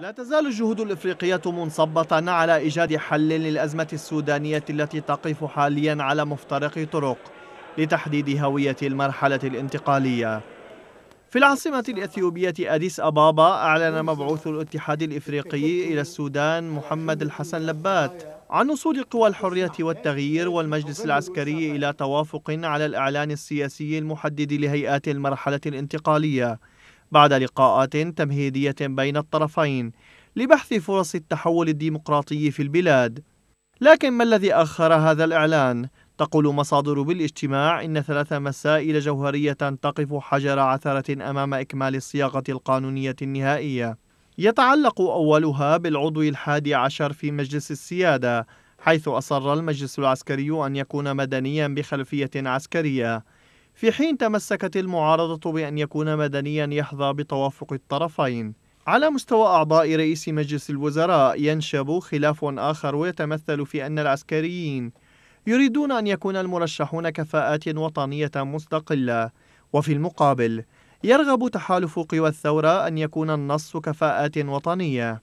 لا تزال الجهود الإفريقية منصبة على إيجاد حل للأزمة السودانية التي تقف حاليا على مفترق طرق لتحديد هوية المرحلة الانتقالية في العاصمة الأثيوبية أديس أبابا أعلن مبعوث الاتحاد الإفريقي إلى السودان محمد الحسن لبات عن وصول قوى الحرية والتغيير والمجلس العسكري إلى توافق على الإعلان السياسي المحدد لهيئات المرحلة الانتقالية بعد لقاءات تمهيدية بين الطرفين لبحث فرص التحول الديمقراطي في البلاد لكن ما الذي أخر هذا الإعلان؟ تقول مصادر بالاجتماع إن ثلاث مسائل جوهرية تقف حجر عثرة أمام إكمال الصياغة القانونية النهائية يتعلق أولها بالعضو الحادي عشر في مجلس السيادة حيث أصر المجلس العسكري أن يكون مدنيا بخلفية عسكرية في حين تمسكت المعارضة بأن يكون مدنيا يحظى بتوافق الطرفين على مستوى أعضاء رئيس مجلس الوزراء ينشب خلاف آخر ويتمثل في أن العسكريين يريدون أن يكون المرشحون كفاءات وطنية مستقلة وفي المقابل يرغب تحالف قوى الثورة أن يكون النص كفاءات وطنية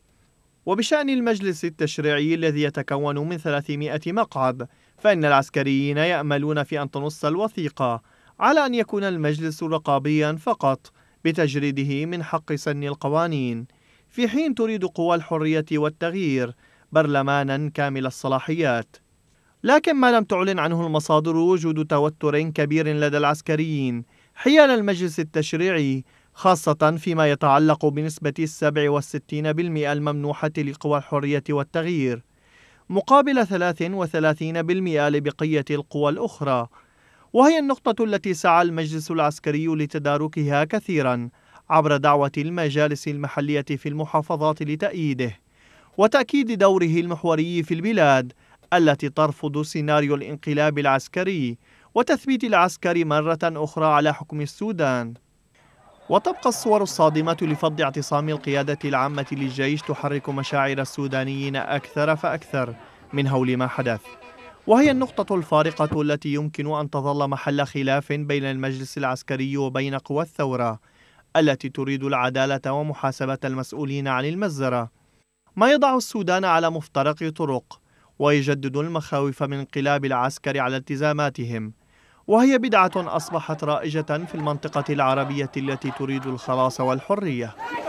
وبشأن المجلس التشريعي الذي يتكون من 300 مقعد فإن العسكريين يأملون في أن تنص الوثيقة على أن يكون المجلس رقابيا فقط بتجريده من حق سن القوانين في حين تريد قوى الحرية والتغيير برلمانا كامل الصلاحيات لكن ما لم تعلن عنه المصادر وجود توتر كبير لدى العسكريين حيال المجلس التشريعي خاصة فيما يتعلق بنسبة السبع والستين بالمئة الممنوحة لقوى الحرية والتغيير مقابل 33% لبقية القوى الأخرى وهي النقطة التي سعى المجلس العسكري لتداركها كثيرا عبر دعوة المجالس المحلية في المحافظات لتأييده وتأكيد دوره المحوري في البلاد التي ترفض سيناريو الانقلاب العسكري وتثبيت العسكر مرة أخرى على حكم السودان وتبقى الصور الصادمة لفض اعتصام القيادة العامة للجيش تحرك مشاعر السودانيين أكثر فأكثر من هول ما حدث وهي النقطة الفارقة التي يمكن أن تظل محل خلاف بين المجلس العسكري وبين قوى الثورة التي تريد العدالة ومحاسبة المسؤولين عن المزرة ما يضع السودان على مفترق طرق ويجدد المخاوف من انقلاب العسكر على التزاماتهم وهي بدعة أصبحت رائجة في المنطقة العربية التي تريد الخلاص والحرية